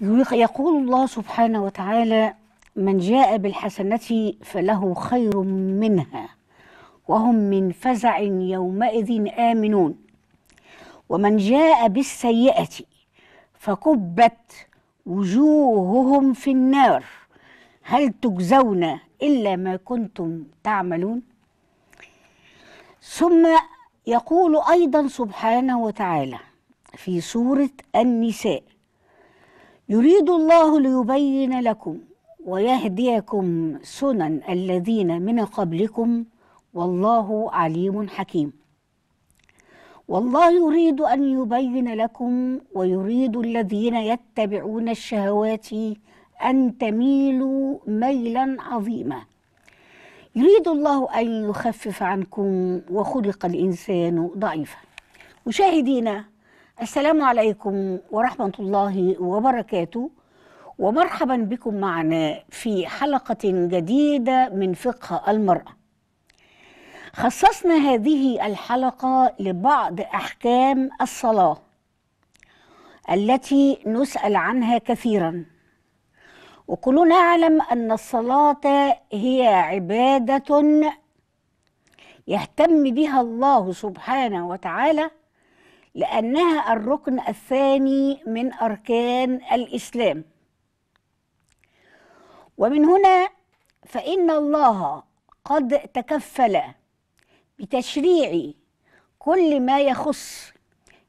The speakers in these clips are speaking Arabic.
يقول الله سبحانه وتعالى من جاء بالحسنة فله خير منها وهم من فزع يومئذ آمنون ومن جاء بالسيئة فكبت وجوههم في النار هل تجزون إلا ما كنتم تعملون ثم يقول أيضا سبحانه وتعالى في سورة النساء يريد الله ليبين لكم ويهديكم سنن الذين من قبلكم والله عليم حكيم والله يريد ان يبين لكم ويريد الذين يتبعون الشهوات ان تميلوا ميلا عظيما يريد الله ان يخفف عنكم وخلق الانسان ضعيفا مشاهدينا السلام عليكم ورحمة الله وبركاته ومرحبا بكم معنا في حلقة جديدة من فقه المرأة خصصنا هذه الحلقة لبعض أحكام الصلاة التي نسأل عنها كثيرا وكلنا نعلم أن الصلاة هي عبادة يهتم بها الله سبحانه وتعالى لأنها الركن الثاني من أركان الإسلام ومن هنا فإن الله قد تكفل بتشريع كل ما يخص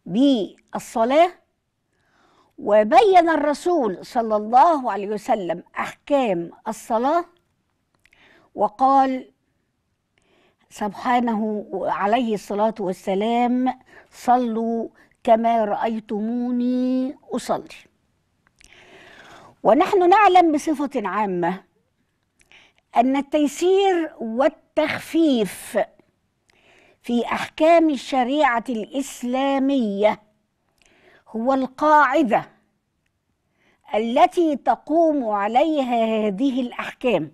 بالصلاة وبين الرسول صلى الله عليه وسلم أحكام الصلاة وقال سبحانه عليه الصلاة والسلام صلوا كما رأيتموني أصلي ونحن نعلم بصفة عامة أن التيسير والتخفيف في أحكام الشريعة الإسلامية هو القاعدة التي تقوم عليها هذه الأحكام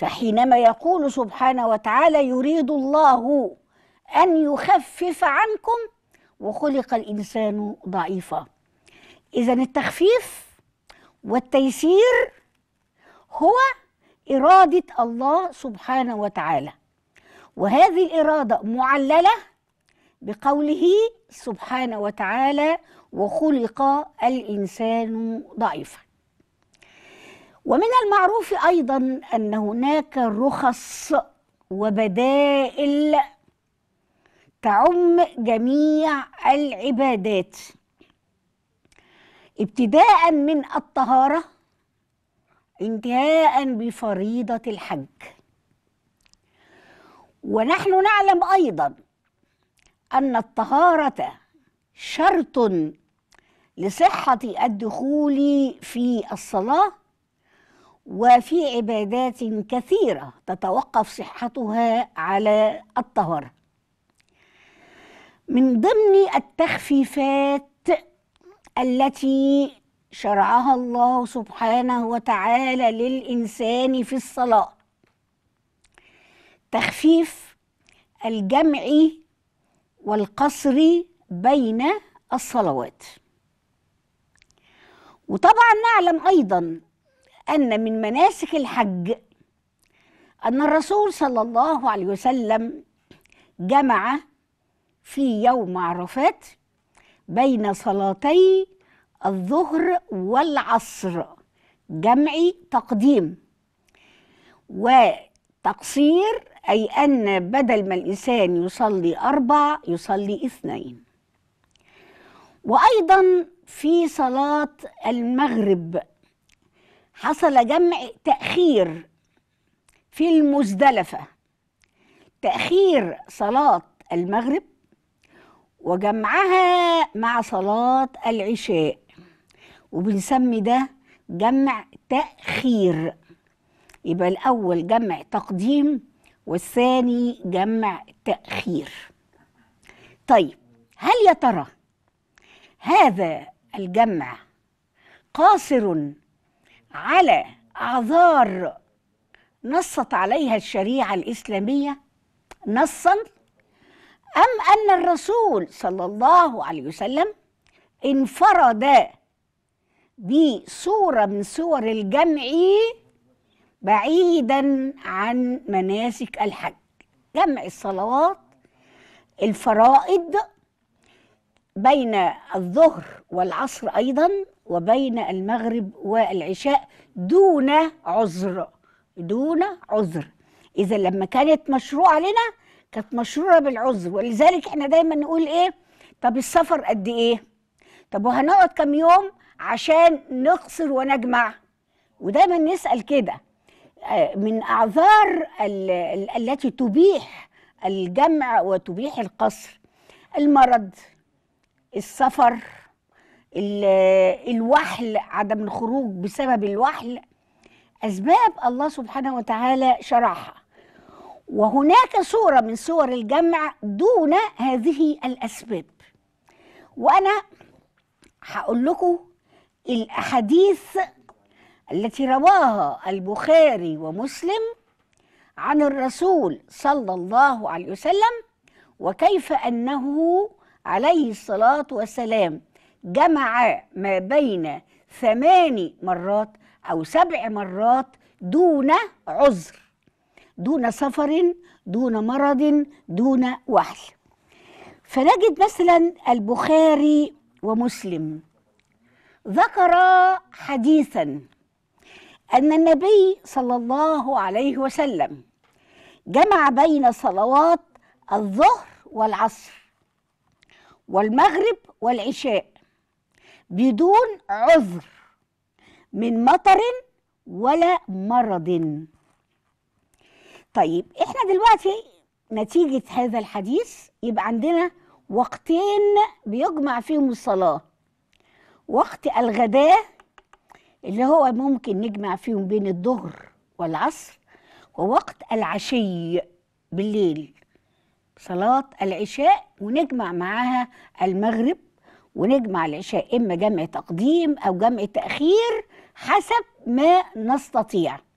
فحينما يقول سبحانه وتعالى يريد الله أن يخفف عنكم وخلق الإنسان ضعيفا إذا التخفيف والتيسير هو إرادة الله سبحانه وتعالى وهذه الإرادة معللة بقوله سبحانه وتعالى وخلق الإنسان ضعيفاً ومن المعروف ايضا ان هناك رخص وبدائل تعم جميع العبادات ابتداء من الطهاره انتهاء بفريضه الحج ونحن نعلم ايضا ان الطهاره شرط لصحه الدخول في الصلاه وفي عبادات كثيرة تتوقف صحتها على الطهارة من ضمن التخفيفات التي شرعها الله سبحانه وتعالى للإنسان في الصلاة تخفيف الجمع والقصر بين الصلوات وطبعا نعلم أيضا أن من مناسك الحج أن الرسول صلى الله عليه وسلم جمع في يوم عرفات بين صلاتي الظهر والعصر جمع تقديم وتقصير أي أن بدل ما الإنسان يصلي أربع يصلي اثنين وأيضا في صلاة المغرب حصل جمع تأخير في المزدلفة تأخير صلاة المغرب وجمعها مع صلاة العشاء وبنسمي ده جمع تأخير يبقى الأول جمع تقديم والثاني جمع تأخير طيب هل يا ترى هذا الجمع قاصر على أعذار نصت عليها الشريعة الإسلامية نصا أم أن الرسول صلى الله عليه وسلم انفرد بصورة من صور الجمع بعيدا عن مناسك الحج جمع الصلوات الفرائض بين الظهر والعصر أيضا وبين المغرب والعشاء دون عذر دون عذر إذا لما كانت مشروعة لنا كانت مشروعة بالعذر ولذلك احنا دايما نقول إيه طب السفر قد إيه طب وهنقعد كم يوم عشان نقصر ونجمع ودايما نسأل كده آه، من أعذار التي تبيح الجمع وتبيح القصر المرض السفر الوحل عدم الخروج بسبب الوحل أسباب الله سبحانه وتعالى شرحها وهناك صورة من صور الجمع دون هذه الأسباب وأنا هقول لكم الأحاديث التي رواها البخاري ومسلم عن الرسول صلى الله عليه وسلم وكيف أنه عليه الصلاة والسلام جمع ما بين ثماني مرات أو سبع مرات دون عذر دون سفر دون مرض دون وحل فنجد مثلا البخاري ومسلم ذكرا حديثا أن النبي صلى الله عليه وسلم جمع بين صلوات الظهر والعصر والمغرب والعشاء بدون عذر من مطر ولا مرض طيب احنا دلوقتي نتيجة هذا الحديث يبقى عندنا وقتين بيجمع فيهم الصلاة وقت الغداء اللي هو ممكن نجمع فيهم بين الظهر والعصر ووقت العشي بالليل صلاة العشاء ونجمع معاها المغرب ونجمع العشاء إما جمع تقديم أو جمع تأخير حسب ما نستطيع